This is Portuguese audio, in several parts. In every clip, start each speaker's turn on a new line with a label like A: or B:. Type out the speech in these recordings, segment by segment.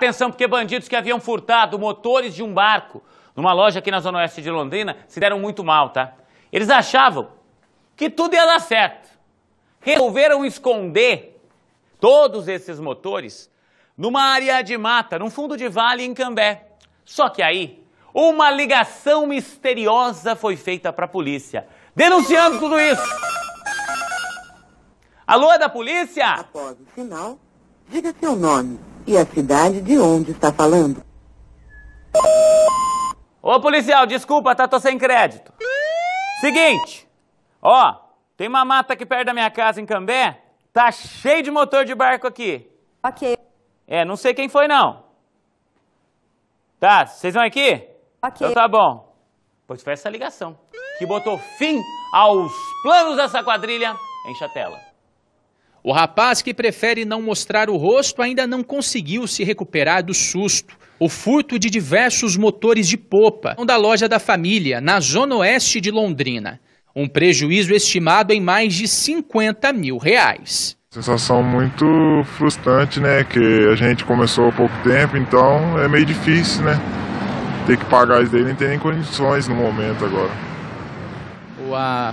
A: Atenção, porque bandidos que haviam furtado motores de um barco numa loja aqui na Zona Oeste de Londrina se deram muito mal, tá? Eles achavam que tudo ia dar certo. Resolveram esconder todos esses motores numa área de mata, num fundo de vale em Cambé. Só que aí, uma ligação misteriosa foi feita para a polícia, denunciando tudo isso. Alô, é da polícia? Após o sinal, diga seu nome e a cidade de onde está falando. Ô policial, desculpa, tá? Tô sem crédito. Seguinte, ó, tem uma mata aqui perto da minha casa em Cambé, tá cheio de motor de barco aqui. Ok. É, não sei quem foi não. Tá, vocês vão aqui? Ok. Então tá bom. Pois foi essa ligação que botou fim aos planos dessa quadrilha em Chatela.
B: O rapaz que prefere não mostrar o rosto ainda não conseguiu se recuperar do susto. O furto de diversos motores de popa da loja da família, na zona oeste de Londrina. Um prejuízo estimado em mais de 50 mil reais.
C: Sensação muito frustrante, né? Que a gente começou há pouco tempo, então é meio difícil, né? Ter que pagar isso daí, nem tem nem condições no momento agora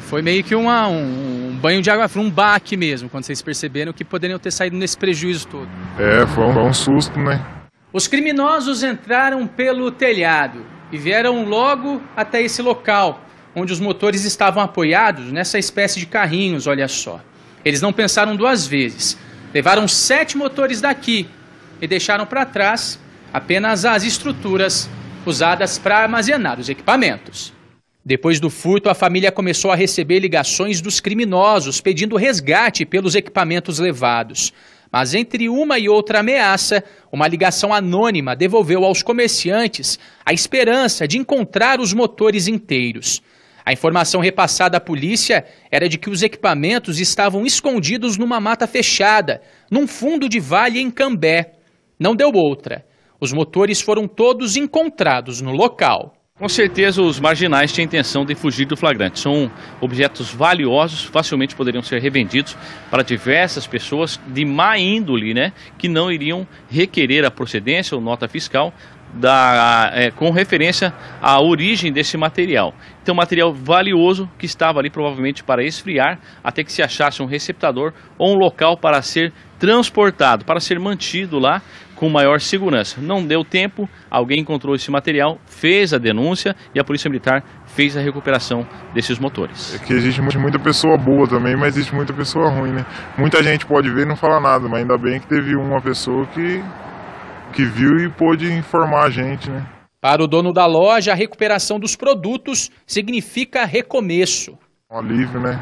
B: foi meio que uma, um, um, banho de água foi um baque mesmo, quando vocês perceberam que poderiam ter saído nesse prejuízo todo.
C: É, foi um, foi um susto, né?
B: Os criminosos entraram pelo telhado e vieram logo até esse local, onde os motores estavam apoiados nessa espécie de carrinhos, olha só. Eles não pensaram duas vezes. Levaram sete motores daqui e deixaram para trás apenas as estruturas usadas para armazenar os equipamentos. Depois do furto, a família começou a receber ligações dos criminosos pedindo resgate pelos equipamentos levados. Mas entre uma e outra ameaça, uma ligação anônima devolveu aos comerciantes a esperança de encontrar os motores inteiros. A informação repassada à polícia era de que os equipamentos estavam escondidos numa mata fechada, num fundo de vale em Cambé. Não deu outra. Os motores foram todos encontrados no local. Com certeza, os marginais
D: tinham intenção de fugir do flagrante. São objetos valiosos, facilmente poderiam ser revendidos para diversas pessoas de má índole, né? Que não iriam requerer a procedência ou nota fiscal da, é, com referência à origem desse material. Então, material valioso que estava ali provavelmente para esfriar até que se achasse um receptador ou um local para ser transportado, para ser mantido lá com maior segurança. Não deu tempo, alguém encontrou esse material, fez a denúncia e a Polícia Militar fez a recuperação desses motores. É
C: que existe muita pessoa boa também, mas existe muita pessoa ruim, né? Muita gente pode ver e não falar nada, mas ainda bem que teve uma pessoa que, que viu e pôde informar a gente, né?
B: Para o dono da loja, a recuperação dos produtos significa recomeço.
C: Um alívio, né?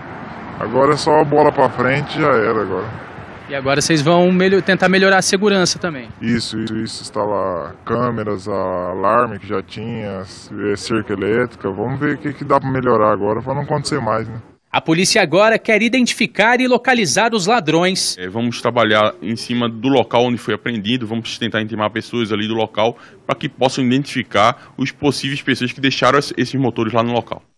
C: Agora é só a bola para frente, já era agora.
B: E agora vocês vão tentar melhorar a segurança também.
C: Isso, isso, isso. Instalar câmeras, alarme que já tinha, é, cerca elétrica. Vamos ver o que, que dá para melhorar agora para não acontecer mais, né?
B: A polícia agora quer identificar e localizar os ladrões. É, vamos trabalhar em cima do local onde foi apreendido, vamos tentar intimar pessoas ali do local para que possam identificar os possíveis pessoas que deixaram esses motores lá
D: no local.